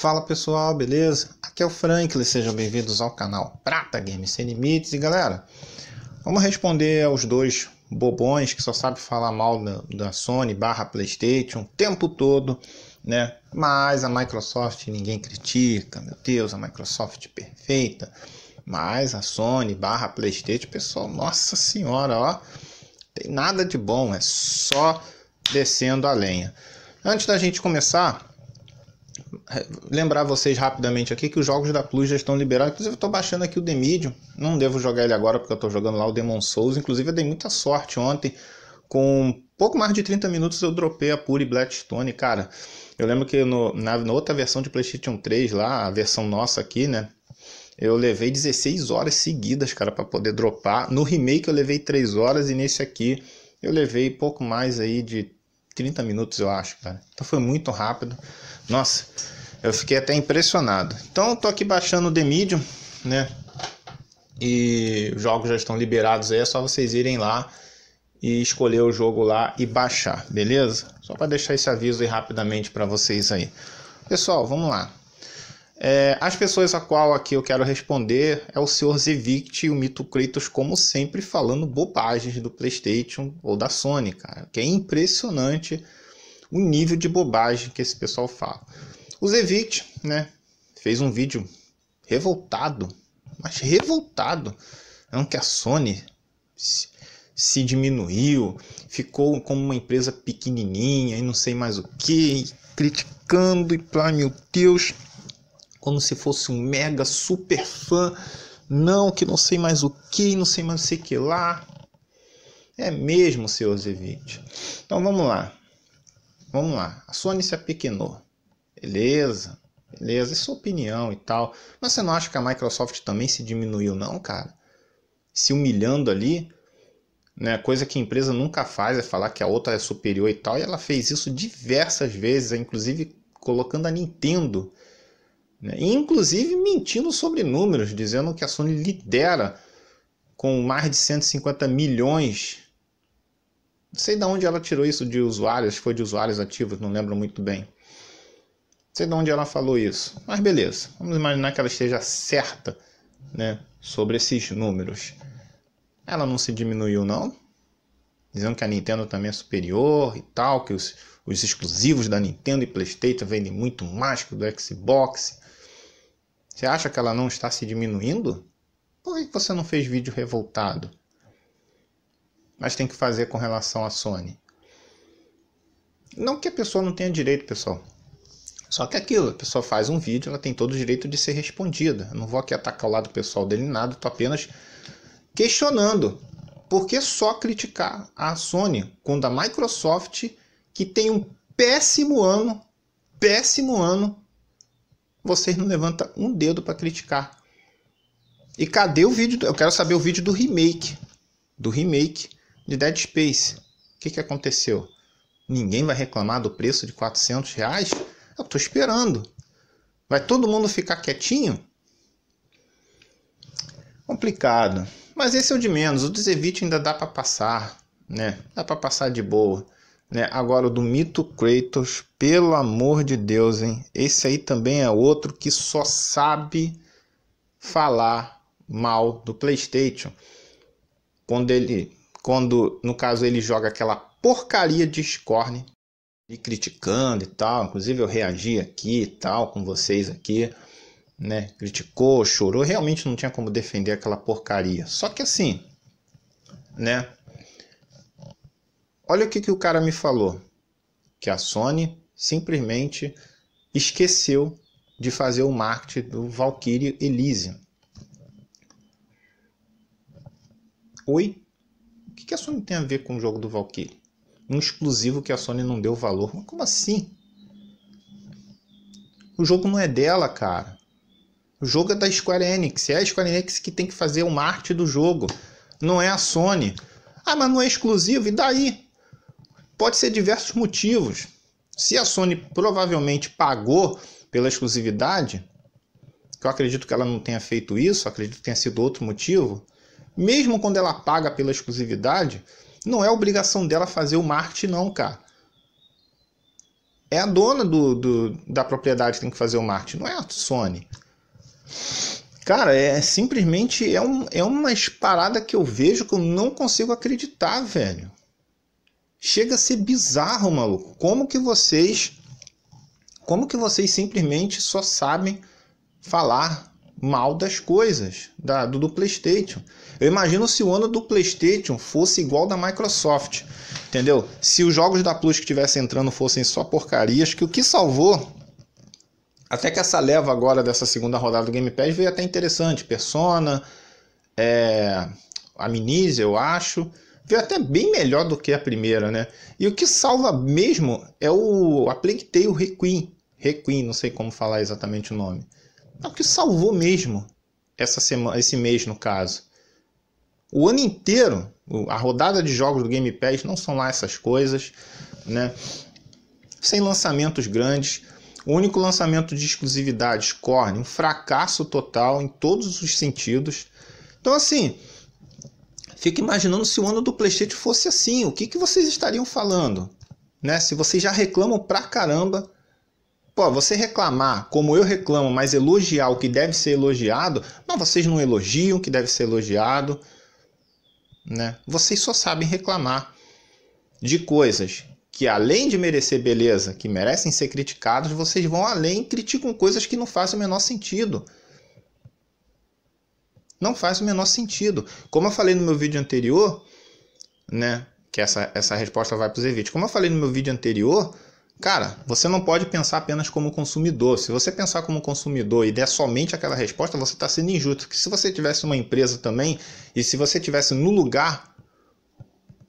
Fala pessoal, beleza? Aqui é o Franklin, sejam bem-vindos ao canal Prata Games Sem Limites. E galera, vamos responder aos dois bobões que só sabe falar mal da, da Sony barra Playstation o tempo todo, né? Mas a Microsoft ninguém critica, meu Deus, a Microsoft perfeita. Mas a Sony barra Playstation, pessoal, nossa senhora, ó tem nada de bom, é só descendo a lenha. Antes da gente começar, lembrar vocês rapidamente aqui que os jogos da Plus já estão liberados. Inclusive, eu estou baixando aqui o The Medium. Não devo jogar ele agora porque eu estou jogando lá o Demon Souls. Inclusive, eu dei muita sorte ontem. Com pouco mais de 30 minutos eu dropei a Puri Blackstone, cara. Eu lembro que no, na, na outra versão de PlayStation 3, lá, a versão nossa aqui, né? Eu levei 16 horas seguidas, cara, para poder dropar. No remake eu levei 3 horas e nesse aqui eu levei pouco mais aí de 30 minutos, eu acho, cara. Então foi muito rápido. Nossa. Eu fiquei até impressionado. Então estou tô aqui baixando o The Medium, né? E os jogos já estão liberados aí, é só vocês irem lá e escolher o jogo lá e baixar, beleza? Só para deixar esse aviso aí rapidamente para vocês aí. Pessoal, vamos lá. É, as pessoas a qual aqui eu quero responder é o Sr. Zevict e o Mito Kratos, como sempre, falando bobagens do PlayStation ou da Sony, cara. Que é impressionante o nível de bobagem que esse pessoal fala. O Zevich, né, fez um vídeo revoltado, mas revoltado, não é que a Sony se diminuiu, ficou como uma empresa pequenininha e não sei mais o que, criticando e pá, meu Deus, como se fosse um mega super fã, não, que não sei mais o que, não sei mais o que lá. É mesmo, seu Zevich. Então vamos lá, vamos lá, a Sony se apequenou. Beleza, beleza, é sua opinião e tal. Mas você não acha que a Microsoft também se diminuiu, não, cara? Se humilhando ali, né? Coisa que a empresa nunca faz é falar que a outra é superior e tal. E ela fez isso diversas vezes, inclusive colocando a Nintendo. Né? E, inclusive mentindo sobre números, dizendo que a Sony lidera com mais de 150 milhões. Não sei de onde ela tirou isso de usuários, foi de usuários ativos, não lembro muito bem sei de onde ela falou isso, mas beleza, vamos imaginar que ela esteja certa né, sobre esses números. Ela não se diminuiu, não, dizendo que a Nintendo também é superior e tal, que os, os exclusivos da Nintendo e PlayStation vendem muito mais que o do Xbox. Você acha que ela não está se diminuindo? Por que você não fez vídeo revoltado? Mas tem que fazer com relação à Sony. Não que a pessoa não tenha direito, pessoal. Só que é aquilo, a pessoa faz um vídeo, ela tem todo o direito de ser respondida. Eu não vou aqui atacar o lado pessoal dele nada, estou apenas questionando. Por que só criticar a Sony quando a Microsoft, que tem um péssimo ano, péssimo ano, vocês não levanta um dedo para criticar? E cadê o vídeo? Eu quero saber o vídeo do remake, do remake de Dead Space. O que, que aconteceu? Ninguém vai reclamar do preço de 400 reais? Eu tô esperando. Vai todo mundo ficar quietinho? Complicado. Mas esse é o de menos. O do ainda dá para passar, né? Dá para passar de boa. Né? Agora o do Mito Kratos, pelo amor de Deus, hein? Esse aí também é outro que só sabe falar mal do PlayStation. Quando ele, quando no caso ele joga aquela porcaria de Scorn me criticando e tal. Inclusive eu reagi aqui e tal com vocês aqui, né? Criticou, chorou. Realmente não tinha como defender aquela porcaria. Só que assim, né? Olha o que, que o cara me falou. Que a Sony simplesmente esqueceu de fazer o marketing do Valkyrie Elise. Oi? O que, que a Sony tem a ver com o jogo do Valkyrie? um exclusivo que a Sony não deu valor. Mas como assim? O jogo não é dela, cara. O jogo é da Square Enix. É a Square Enix que tem que fazer o marketing do jogo. Não é a Sony. Ah, mas não é exclusivo? E daí? Pode ser diversos motivos. Se a Sony provavelmente pagou pela exclusividade, que eu acredito que ela não tenha feito isso, acredito que tenha sido outro motivo, mesmo quando ela paga pela exclusividade, não é obrigação dela fazer o marketing, não, cara. É a dona do, do da propriedade que tem que fazer o marketing, não é a Sony. Cara, é simplesmente é, um, é uma parada que eu vejo que eu não consigo acreditar, velho. Chega a ser bizarro, maluco. Como que vocês. Como que vocês simplesmente só sabem falar mal das coisas da, do, do PlayStation. Eu imagino se o ano do PlayStation fosse igual da Microsoft, entendeu? Se os jogos da Plus que estivessem entrando fossem só porcarias, que o que salvou até que essa leva agora dessa segunda rodada do Game Pass veio até interessante. Persona, é, Amnesia, eu acho. Veio até bem melhor do que a primeira, né? E o que salva mesmo é o a Plague Tale Requiem. Requiem, não sei como falar exatamente o nome é o que salvou mesmo essa semana, esse mês no caso. O ano inteiro, a rodada de jogos do Game Pass não são lá essas coisas, né? Sem lançamentos grandes, o único lançamento de exclusividade, Korn, um fracasso total em todos os sentidos. Então assim, fica imaginando se o ano do PlayStation fosse assim, o que, que vocês estariam falando? Né? Se vocês já reclamam pra caramba Pô, você reclamar como eu reclamo, mas elogiar o que deve ser elogiado, não, vocês não elogiam o que deve ser elogiado, né? Vocês só sabem reclamar de coisas que além de merecer beleza, que merecem ser criticados, vocês vão além e criticam coisas que não fazem o menor sentido. Não faz o menor sentido. Como eu falei no meu vídeo anterior, né? Que essa, essa resposta vai para os Zevite. Como eu falei no meu vídeo anterior, Cara, você não pode pensar apenas como consumidor. Se você pensar como consumidor e der somente aquela resposta, você está sendo injusto. Porque se você tivesse uma empresa também, e se você tivesse no lugar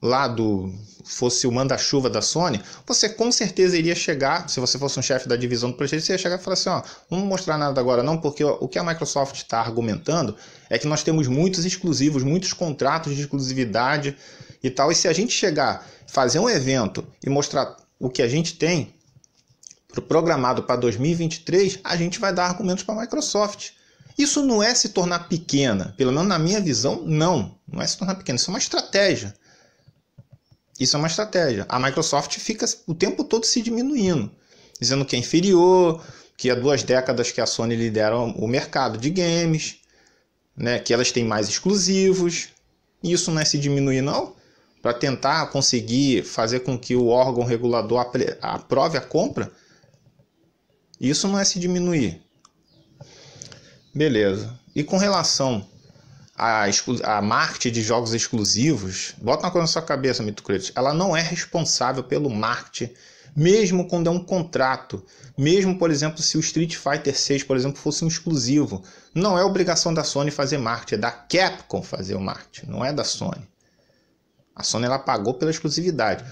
lá do fosse o manda-chuva da Sony, você com certeza iria chegar, se você fosse um chefe da divisão do projeto, você ia chegar e falar assim, ó, não mostrar nada agora não, porque o que a Microsoft está argumentando é que nós temos muitos exclusivos, muitos contratos de exclusividade e tal, e se a gente chegar, fazer um evento e mostrar o que a gente tem programado para 2023, a gente vai dar argumentos para a Microsoft. Isso não é se tornar pequena, pelo menos na minha visão, não. Não é se tornar pequena, isso é uma estratégia. Isso é uma estratégia. A Microsoft fica o tempo todo se diminuindo, dizendo que é inferior, que há duas décadas que a Sony lidera o mercado de games, né, que elas têm mais exclusivos. Isso não é se diminuir, não para tentar conseguir fazer com que o órgão regulador aprove a compra, isso não é se diminuir. Beleza. E com relação a, a marketing de jogos exclusivos, bota uma coisa na sua cabeça, Mito Cretos, ela não é responsável pelo marketing, mesmo quando é um contrato, mesmo, por exemplo, se o Street Fighter 6, por exemplo, fosse um exclusivo, não é obrigação da Sony fazer marketing, é da Capcom fazer o marketing, não é da Sony. A Sony ela pagou pela exclusividade.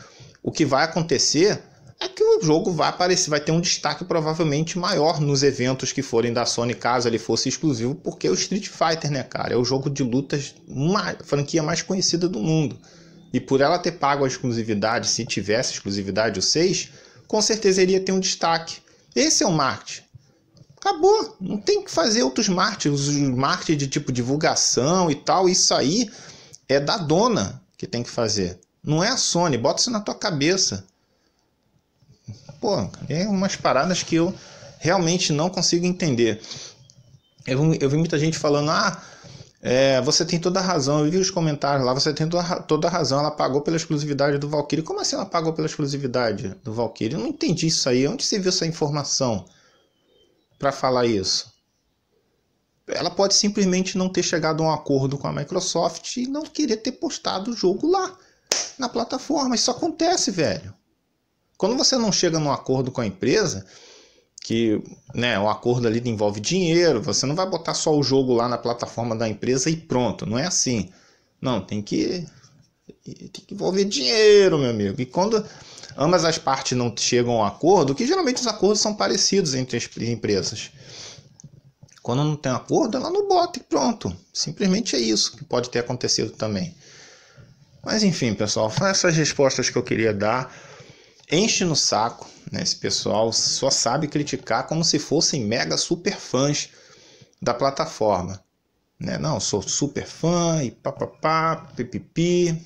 O que vai acontecer é que o jogo vai aparecer, vai ter um destaque provavelmente maior nos eventos que forem da Sony, caso ele fosse exclusivo, porque é o Street Fighter, né, cara, é o jogo de lutas, uma franquia mais conhecida do mundo. E por ela ter pago a exclusividade, se tivesse exclusividade o 6, com certeza iria ter um destaque. Esse é o marketing. Acabou, não tem que fazer outros marketing, os marketing de tipo divulgação e tal, isso aí é da dona que tem que fazer. Não é a Sony, bota isso na tua cabeça. Pô, é umas paradas que eu realmente não consigo entender. Eu, eu vi muita gente falando, ah, é, você tem toda a razão. Eu vi os comentários lá, você tem toda, toda a razão. Ela pagou pela exclusividade do Valkyrie. Como assim ela pagou pela exclusividade do Valkyrie? Eu não entendi isso aí. Onde você viu essa informação para falar isso? ela pode simplesmente não ter chegado a um acordo com a Microsoft e não querer ter postado o jogo lá na plataforma. Isso acontece, velho. Quando você não chega num acordo com a empresa, que né, o acordo ali envolve dinheiro, você não vai botar só o jogo lá na plataforma da empresa e pronto, não é assim. Não, tem que tem que envolver dinheiro, meu amigo. E quando ambas as partes não chegam a um acordo, que geralmente os acordos são parecidos entre as empresas. Quando não tem acordo, ela não bota e pronto. Simplesmente é isso que pode ter acontecido também. Mas enfim, pessoal, foram essas respostas que eu queria dar. Enche no saco, né? Esse pessoal só sabe criticar como se fossem mega super fãs da plataforma. Né? Não, sou super fã e papapá, pipipi.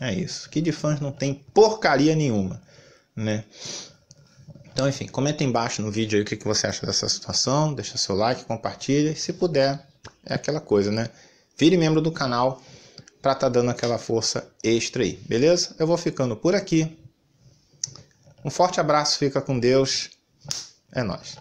É isso. Que de fãs não tem porcaria nenhuma, né? Então, enfim, comenta embaixo no vídeo aí o que, que você acha dessa situação, deixa seu like, compartilha, e se puder, é aquela coisa, né? Vire membro do canal para estar tá dando aquela força extra aí, beleza? Eu vou ficando por aqui. Um forte abraço, fica com Deus. É nós.